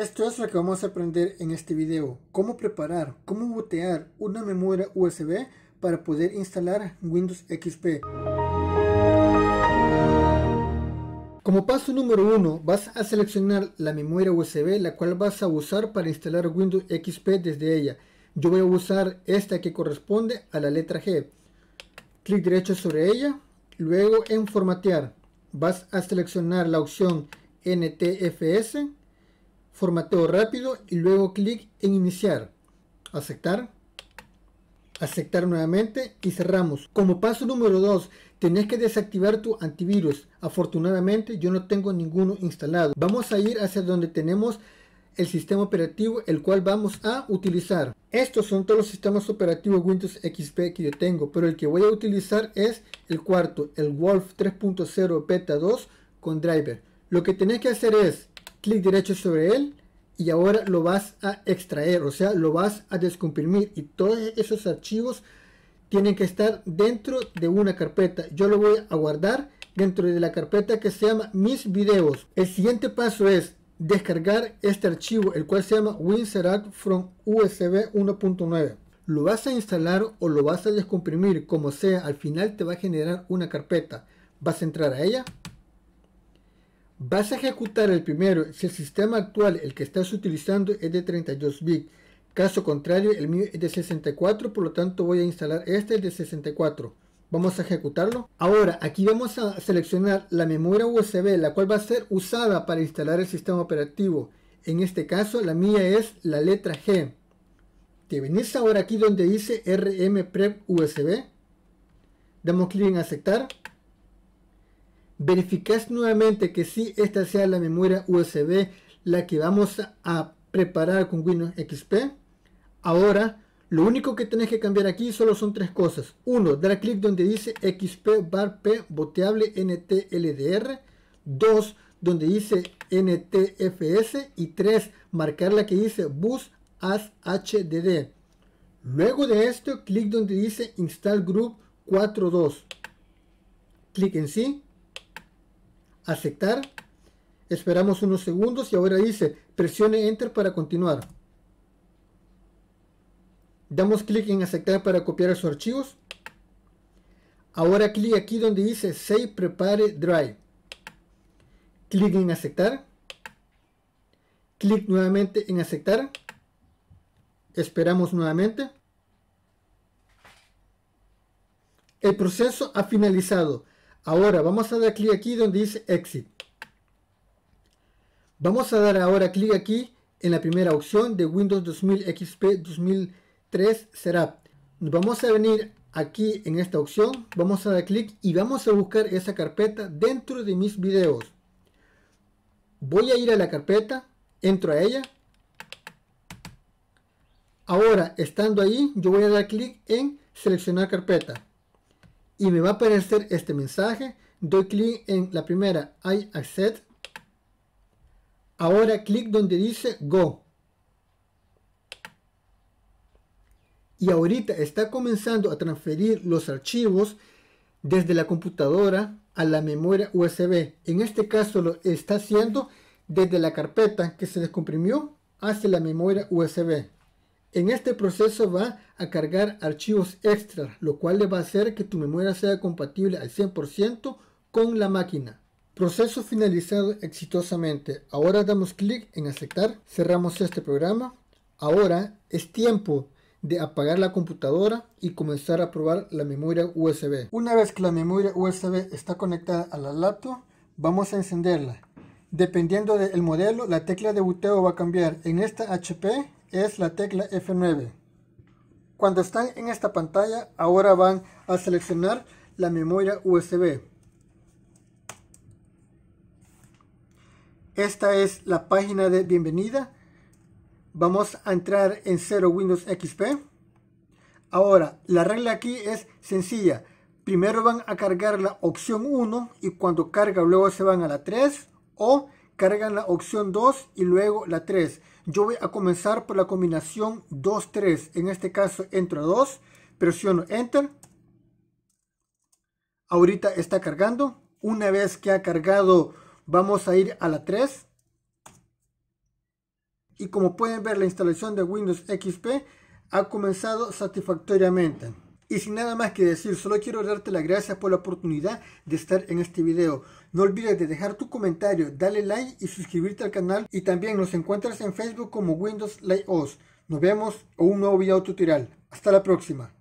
Esto es lo que vamos a aprender en este video, cómo preparar, cómo botear una memoria USB para poder instalar Windows XP. Como paso número 1, vas a seleccionar la memoria USB la cual vas a usar para instalar Windows XP desde ella. Yo voy a usar esta que corresponde a la letra G. Clic derecho sobre ella, luego en formatear. Vas a seleccionar la opción NTFS formateo rápido y luego clic en iniciar, aceptar, aceptar nuevamente y cerramos. Como paso número 2, tenés que desactivar tu antivirus. Afortunadamente yo no tengo ninguno instalado. Vamos a ir hacia donde tenemos el sistema operativo el cual vamos a utilizar. Estos son todos los sistemas operativos Windows XP que yo tengo, pero el que voy a utilizar es el cuarto, el Wolf 3.0 Beta 2 con driver. Lo que tenés que hacer es clic derecho sobre él y ahora lo vas a extraer, o sea, lo vas a descomprimir y todos esos archivos tienen que estar dentro de una carpeta. Yo lo voy a guardar dentro de la carpeta que se llama mis videos. El siguiente paso es descargar este archivo, el cual se llama Winserat from USB 1.9. Lo vas a instalar o lo vas a descomprimir, como sea, al final te va a generar una carpeta. Vas a entrar a ella, vas a ejecutar el primero si el sistema actual, el que estás utilizando, es de 32 bits. Caso contrario, el mío es de 64, por lo tanto voy a instalar este de 64. Vamos a ejecutarlo. Ahora, aquí vamos a seleccionar la memoria USB, la cual va a ser usada para instalar el sistema operativo. En este caso, la mía es la letra G. Te venís ahora aquí donde dice RM Prep USB. Damos clic en aceptar verificas nuevamente que si esta sea la memoria USB la que vamos a preparar con Windows XP. Ahora, lo único que tenés que cambiar aquí solo son tres cosas. Uno, dar clic donde dice XP bar P boteable NTLDR. dos, donde dice NTFS. Y tres, marcar la que dice bus as HDD. Luego de esto, clic donde dice Install Group 4.2. Clic en sí aceptar. Esperamos unos segundos y ahora dice, presione Enter para continuar. Damos clic en aceptar para copiar sus archivos. Ahora clic aquí donde dice Save Prepare Drive. Clic en aceptar. Clic nuevamente en aceptar. Esperamos nuevamente. El proceso ha finalizado. Ahora vamos a dar clic aquí donde dice Exit. Vamos a dar ahora clic aquí en la primera opción de Windows 2000 XP 2003 Setup. Vamos a venir aquí en esta opción, vamos a dar clic y vamos a buscar esa carpeta dentro de mis videos. Voy a ir a la carpeta, entro a ella. Ahora, estando ahí, yo voy a dar clic en seleccionar carpeta y me va a aparecer este mensaje. Doy clic en la primera, I accept. Ahora clic donde dice Go. Y ahorita está comenzando a transferir los archivos desde la computadora a la memoria USB. En este caso lo está haciendo desde la carpeta que se descomprimió hacia la memoria USB. En este proceso va a cargar archivos extra lo cual le va a hacer que tu memoria sea compatible al 100% con la máquina. Proceso finalizado exitosamente. Ahora damos clic en aceptar, cerramos este programa. Ahora es tiempo de apagar la computadora y comenzar a probar la memoria USB. Una vez que la memoria USB está conectada a la laptop, vamos a encenderla. Dependiendo del modelo, la tecla de boteo va a cambiar. En esta HP es la tecla F9. Cuando están en esta pantalla, ahora van a seleccionar la memoria USB. Esta es la página de bienvenida. Vamos a entrar en 0 Windows XP. Ahora, la regla aquí es sencilla. Primero van a cargar la opción 1 y cuando carga luego se van a la 3 o cargan la opción 2 y luego la 3. Yo voy a comenzar por la combinación 2-3. En este caso entro a 2, presiono Enter. Ahorita está cargando. Una vez que ha cargado, vamos a ir a la 3. Y como pueden ver, la instalación de Windows XP ha comenzado satisfactoriamente. Y sin nada más que decir, solo quiero darte las gracias por la oportunidad de estar en este video. No olvides de dejar tu comentario, darle like y suscribirte al canal. Y también nos encuentras en Facebook como Windows light OS. Nos vemos en un nuevo video tutorial. Hasta la próxima.